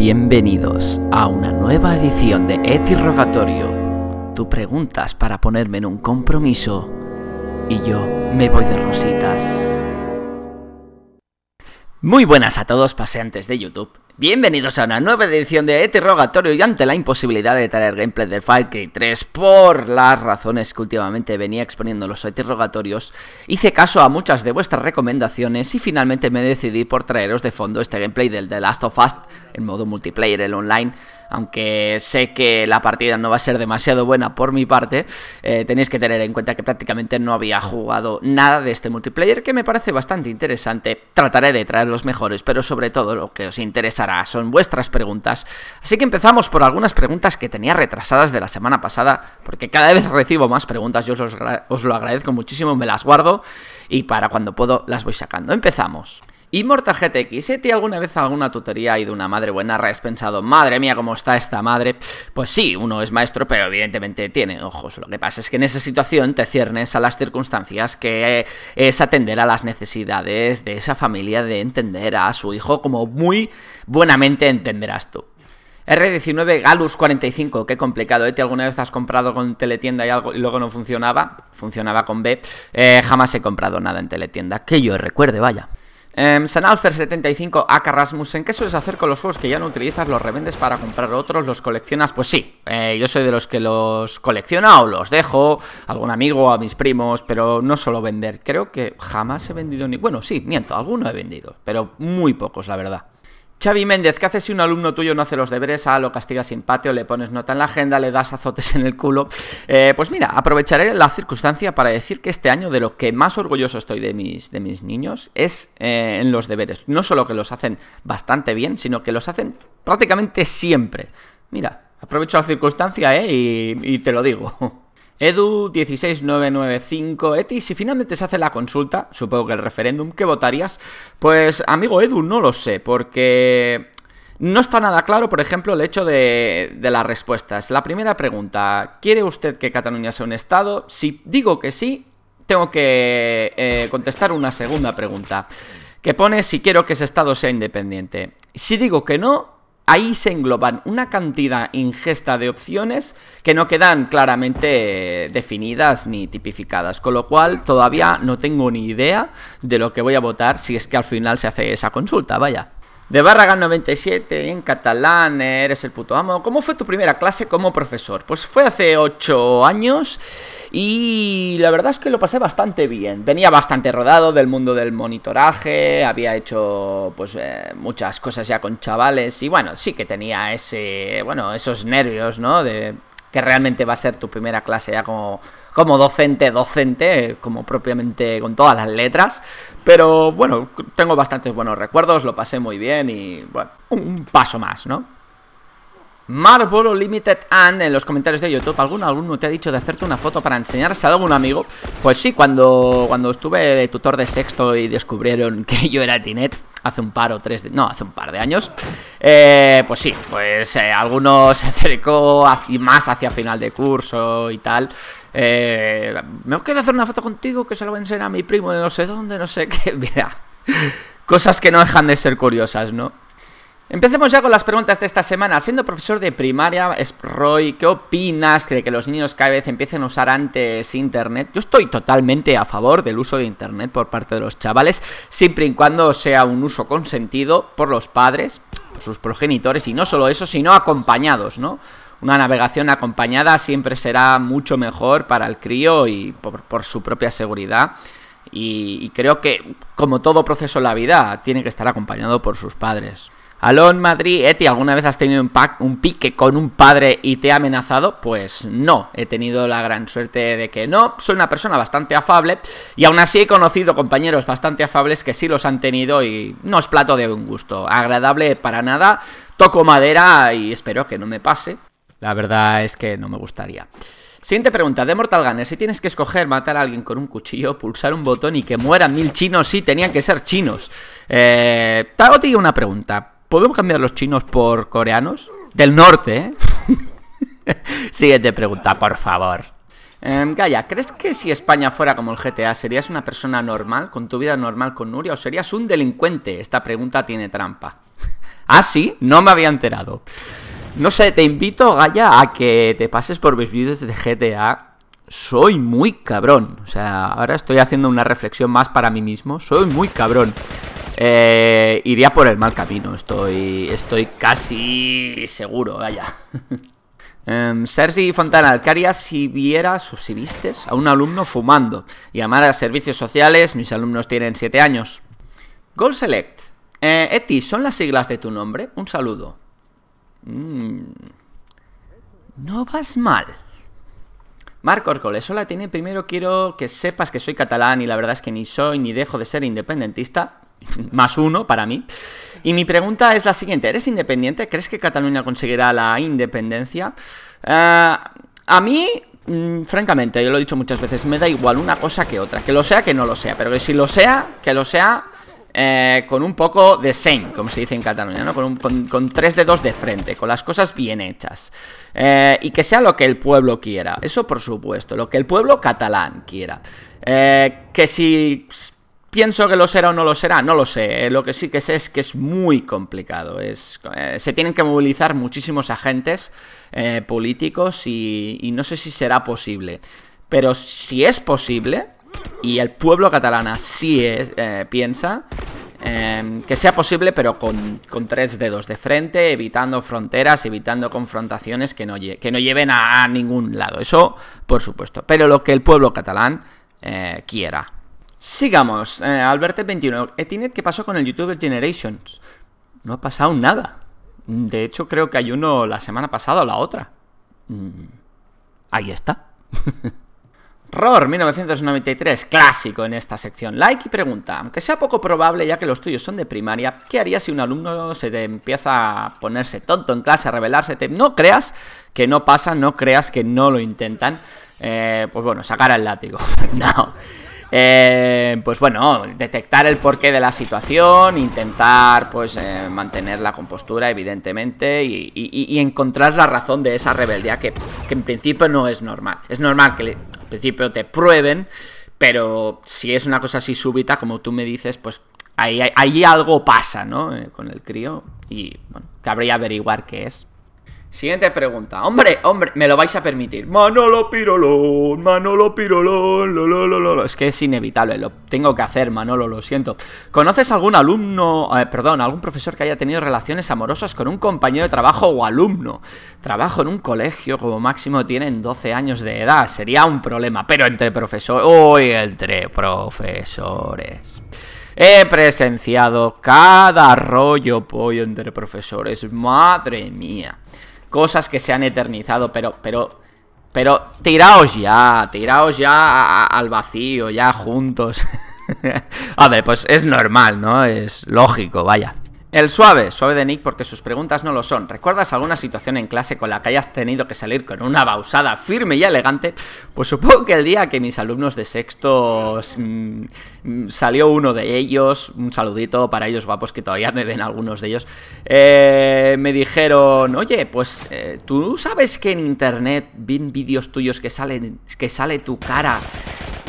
Bienvenidos a una nueva edición de Rogatorio. Tú preguntas para ponerme en un compromiso y yo me voy de rositas. Muy buenas a todos paseantes de YouTube. Bienvenidos a una nueva edición de Rogatorio y ante la imposibilidad de traer gameplay del Fire 3 por las razones que últimamente venía exponiendo los Rogatorios, hice caso a muchas de vuestras recomendaciones y finalmente me decidí por traeros de fondo este gameplay del The Last of Us el modo multiplayer, el online. Aunque sé que la partida no va a ser demasiado buena por mi parte, eh, tenéis que tener en cuenta que prácticamente no había jugado nada de este multiplayer, que me parece bastante interesante. Trataré de traer los mejores, pero sobre todo lo que os interesará son vuestras preguntas. Así que empezamos por algunas preguntas que tenía retrasadas de la semana pasada, porque cada vez recibo más preguntas, yo os lo agradezco muchísimo, me las guardo y para cuando puedo las voy sacando. Empezamos. Mortal GTX, ¿eh? alguna vez alguna tutoría y de una madre buena has pensado, madre mía, cómo está esta madre? Pues sí, uno es maestro, pero evidentemente tiene ojos. Lo que pasa es que en esa situación te ciernes a las circunstancias que eh, es atender a las necesidades de esa familia, de entender a su hijo como muy buenamente entenderás tú. R19 Galus 45, qué complicado, ¿eh? alguna vez has comprado con teletienda y algo y luego no funcionaba? Funcionaba con B. Eh, jamás he comprado nada en teletienda, que yo recuerde, vaya. Eh, em, Sanalfer75 AK Rasmussen, ¿qué sueles hacer con los juegos que ya no utilizas? ¿Los revendes para comprar otros? ¿Los coleccionas? Pues sí, eh, yo soy de los que los colecciona o los dejo a algún amigo, a mis primos, pero no solo vender. Creo que jamás he vendido ni... Bueno, sí, miento, alguno he vendido, pero muy pocos, la verdad. Xavi Méndez, ¿qué haces si un alumno tuyo no hace los deberes? Ah, lo castigas sin patio, le pones nota en la agenda, le das azotes en el culo. Eh, pues mira, aprovecharé la circunstancia para decir que este año de lo que más orgulloso estoy de mis, de mis niños es eh, en los deberes. No solo que los hacen bastante bien, sino que los hacen prácticamente siempre. Mira, aprovecho la circunstancia eh, y te lo digo. Edu16995, Eti, si finalmente se hace la consulta, supongo que el referéndum, ¿qué votarías? Pues, amigo Edu, no lo sé, porque no está nada claro, por ejemplo, el hecho de, de, las respuestas. La primera pregunta, ¿quiere usted que Cataluña sea un Estado? Si digo que sí, tengo que eh, contestar una segunda pregunta, que pone si quiero que ese Estado sea independiente. Si digo que no, ahí se engloban una cantidad ingesta de opciones que no quedan claramente definidas ni tipificadas, con lo cual todavía no tengo ni idea de lo que voy a votar si es que al final se hace esa consulta, vaya de barragan 97 en catalán, eres el puto amo. ¿Cómo fue tu primera clase como profesor? Pues fue hace 8 años y la verdad es que lo pasé bastante bien. Venía bastante rodado del mundo del monitoraje, había hecho pues eh, muchas cosas ya con chavales y bueno, sí que tenía ese, bueno, esos nervios, ¿no? De que realmente va a ser tu primera clase ya como como docente, docente, como propiamente con todas las letras. Pero bueno, tengo bastantes buenos recuerdos, lo pasé muy bien y bueno, un paso más, ¿no? Marlboro Limited and en los comentarios de YouTube. ¿Alguno, ¿Alguno te ha dicho de hacerte una foto para enseñarse a algún amigo? Pues sí, cuando, cuando estuve de tutor de sexto y descubrieron que yo era Tinet. Hace un par o tres, de, no, hace un par de años eh, Pues sí, pues eh, alguno se acercó y más hacia final de curso y tal eh, me quiero hacer una foto contigo que se lo voy a mi primo de no sé dónde, no sé qué. Mira, cosas que no dejan de ser curiosas, ¿no? Empecemos ya con las preguntas de esta semana. Siendo profesor de primaria, Roy, ¿qué opinas de que los niños cada vez empiecen a usar antes Internet? Yo estoy totalmente a favor del uso de Internet por parte de los chavales, siempre y cuando sea un uso consentido por los padres, por sus progenitores, y no solo eso, sino acompañados, ¿no? una navegación acompañada siempre será mucho mejor para el crío y por, su propia seguridad. Y, creo que, como todo proceso en la vida, tiene que estar acompañado por sus padres. Alon Madrid, Eti, ¿alguna vez has tenido un, un pique con un padre y te ha amenazado? Pues no, he tenido la gran suerte de que no, soy una persona bastante afable y aún así he conocido compañeros bastante afables que sí los han tenido y no es plato de un gusto, agradable para nada, toco madera y espero que no me pase, la verdad es que no me gustaría. Siguiente pregunta, de Mortal Gunner, si tienes que escoger matar a alguien con un cuchillo, pulsar un botón y que mueran mil chinos, sí, tenían que ser chinos. Eh, Tago te una pregunta, ¿podemos cambiar los chinos por coreanos? Del norte, ¿eh? Siguiente pregunta, por favor. Eh, em, Gaya, ¿crees que si España fuera como el GTA, serías una persona normal, con tu vida normal con Nuria, o serías un delincuente? Esta pregunta tiene trampa. ¿Ah, sí? No me había enterado. No sé, te invito, Gaya, a que te pases por mis vídeos de GTA soy muy cabrón. O sea, ahora estoy haciendo una reflexión más para mí mismo. Soy muy cabrón. Eh, iría por el mal camino, estoy, estoy casi seguro, Gaya. Em, Sergi Fontana, Alcaria, si vieras o si vistes a un alumno fumando, llamar a servicios sociales, mis alumnos tienen 7 años. Goal Select. Eh, Eti, ¿son las siglas de tu nombre? Un saludo. Mm. No vas mal. Marco eso la tiene primero quiero que sepas que soy catalán y la verdad es que ni soy ni dejo de ser independentista. Más uno para mí. Y mi pregunta es la siguiente. ¿Eres independiente? ¿Crees que Cataluña conseguirá la independencia? Eh, a mí mm, francamente, yo lo he dicho muchas veces, me da igual una cosa que otra. Que lo sea, que no lo sea. Pero que si lo sea, que lo sea, eh, con un poco de sen como se dice en Cataluña, ¿no? Con, tres dedos de frente, con las cosas bien hechas. Eh, y que sea lo que el pueblo quiera, eso por supuesto, lo que el pueblo catalán quiera. Eh, que si pienso que lo será o no lo será, no lo sé. Lo que sí que sé es que es muy complicado. Es, se tienen que movilizar muchísimos agentes políticos y, no sé si será posible. Pero si es posible, y el pueblo catalana así eh, piensa, em, que sea posible pero con, tres dedos de frente, evitando fronteras, evitando confrontaciones que no, que no lleven a, ningún lado. Eso, por supuesto. Pero lo que el pueblo catalán eh, quiera. Sigamos. Eh, Alberto 21. Etinet, ¿qué pasó con el YouTuber Generations? No ha pasado nada. De hecho, creo que hay uno la semana pasada o la otra. Mm. ahí está. ROR 1993, clásico en esta sección. Like y pregunta, aunque sea poco probable ya que los tuyos son de primaria, ¿qué harías si un alumno se te empieza a ponerse tonto en clase, a rebelarse? No creas que no pasa, no creas que no lo intentan. Eh, pues bueno, sacar al látigo. no. Eh, pues bueno, detectar el porqué de la situación, intentar pues eh, mantener la compostura evidentemente y, encontrar la razón de esa rebeldía que, en principio no es normal. Es normal que en principio te prueben, pero si es una cosa así súbita, como tú me dices, pues ahí, ahí algo pasa, ¿no? Eh, con el crío y bueno, cabría averiguar qué es. Siguiente pregunta. Hombre, hombre, me lo vais a permitir. Manolo Pirolón, Manolo Pirolón, lo, lo, lo, lo. Es que es inevitable, lo tengo que hacer, Manolo, lo siento. ¿Conoces algún alumno, eh, perdón, algún profesor que haya tenido relaciones amorosas con un compañero de trabajo o alumno? Trabajo en un colegio, como máximo tienen 12 años de edad, sería un problema, pero entre profesores, uy, entre profesores. He presenciado cada rollo pollo entre profesores, madre mía cosas que se han eternizado, pero, pero, pero tiraos ya, tiraos ya al vacío, ya juntos. a ver, pues es normal, ¿no? Es lógico, vaya. El suave, suave de Nick porque sus preguntas no lo son. ¿Recuerdas alguna situación en clase con la que hayas tenido que salir con una bausada firme y elegante? Pues supongo que el día que mis alumnos de sexto mm, mm, salió uno de ellos, un saludito para ellos guapos que todavía me ven algunos de ellos, eh, me dijeron, oye, pues eh, tú sabes que en internet vi vídeos tuyos que, salen, que sale tu cara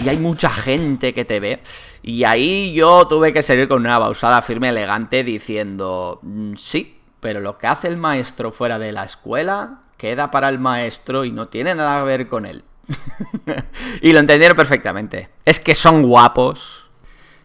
y hay mucha gente que te ve. Y ahí yo tuve que salir con una Pausada firme elegante diciendo, mm, sí, pero lo que hace el maestro fuera de la escuela queda para el maestro y no tiene nada que ver con él. y lo entendieron perfectamente. Es que son guapos,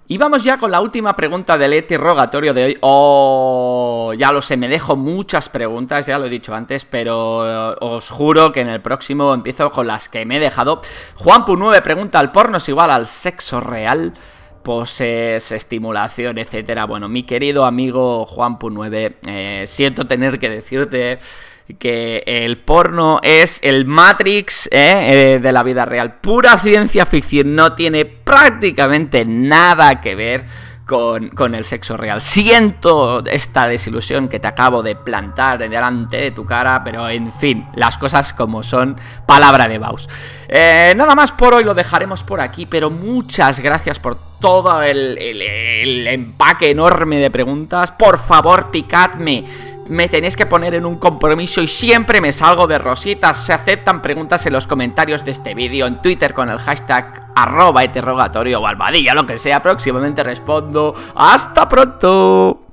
y vamos ya con la última pregunta del interrogatorio e de hoy. Oh, ya lo sé, me dejo muchas preguntas, ya lo he dicho antes, pero uh, os juro que en el próximo empiezo con las que me he dejado. Juanpu 9 pregunta, ¿el porno es igual al sexo real? poses, estimulación, etcétera. Bueno, mi querido amigo Juanpu9, eh, siento tener que decirte que el porno es el Matrix ¿eh? Eh, de la vida real. Pura ciencia ficción, no tiene prácticamente nada que ver con, el sexo real. Siento esta desilusión que te acabo de plantar delante de tu cara, pero en fin, las cosas como son, palabra de Baus. Eh, nada más por hoy, lo dejaremos por aquí, pero muchas gracias por todo el empaque enorme de preguntas. Por favor, picadme me tenéis que poner en un compromiso y siempre me salgo de rositas. Se aceptan preguntas en los comentarios de este vídeo, en Twitter con el hashtag arroba interrogatorio o lo que sea. Próximamente respondo. ¡Hasta pronto!